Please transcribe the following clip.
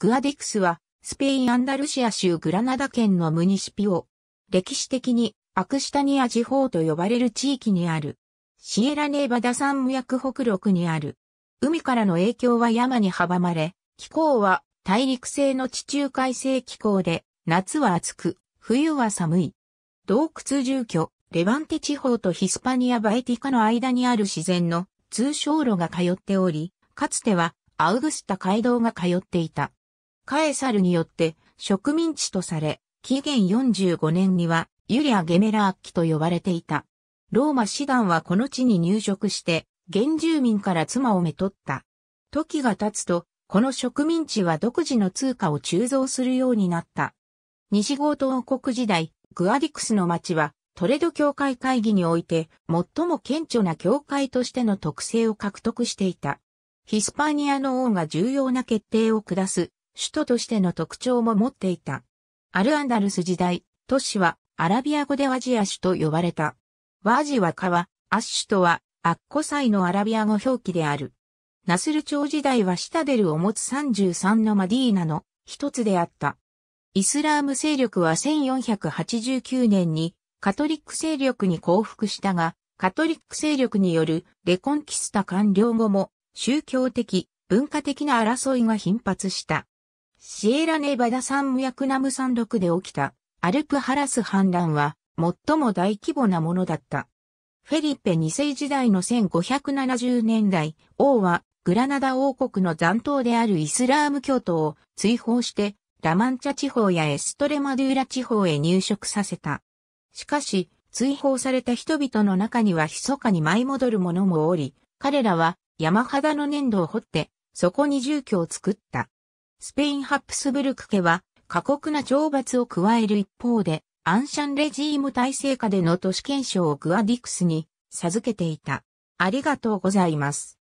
グアディクスは、スペイン・アンダルシア州グラナダ県のムニシピオ。歴史的に、アクシタニア地方と呼ばれる地域にある。シエラネーバダ山脈北麓にある。海からの影響は山に阻まれ、気候は大陸性の地中海性気候で、夏は暑く、冬は寒い。洞窟住居、レバンテ地方とヒスパニア・バエティカの間にある自然の通商路が通っており、かつてはアウグスタ街道が通っていた。カエサルによって植民地とされ、紀元45年にはユリア・ゲメラーキと呼ばれていた。ローマ師団はこの地に入植して、原住民から妻をめとった。時が経つと、この植民地は独自の通貨を鋳造するようになった。西郷東国時代、グアディクスの町は、トレド教会会議において、最も顕著な教会としての特性を獲得していた。ヒスパニアの王が重要な決定を下す首都としての特徴も持っていた。アルアンダルス時代、都市はアラビア語でワジア首都と呼ばれた。ワージは川、アッシュとはアッコサイのアラビア語表記である。ナスル朝時代はシタデルを持つ33のマディーナの一つであった。イスラーム勢力は1489年にカトリック勢力に降伏したが、カトリック勢力によるレコンキスタ完了後も宗教的、文化的な争いが頻発した。シエラネバダ山脈ナム山麓で起きたアルプハラス反乱は最も大規模なものだった。フェリッペ2世時代の1570年代、王はグラナダ王国の残党であるイスラーム教徒を追放してラマンチャ地方やエストレマドゥーラ地方へ入植させた。しかし、追放された人々の中には密かに舞い戻る者もおり、彼らは山肌の粘土を掘って、そこに住居を作った。スペインハプスブルク家は過酷な懲罰を加える一方で、アンシャンレジーム体制下での都市憲章をグアディクスに授けていた。ありがとうございます。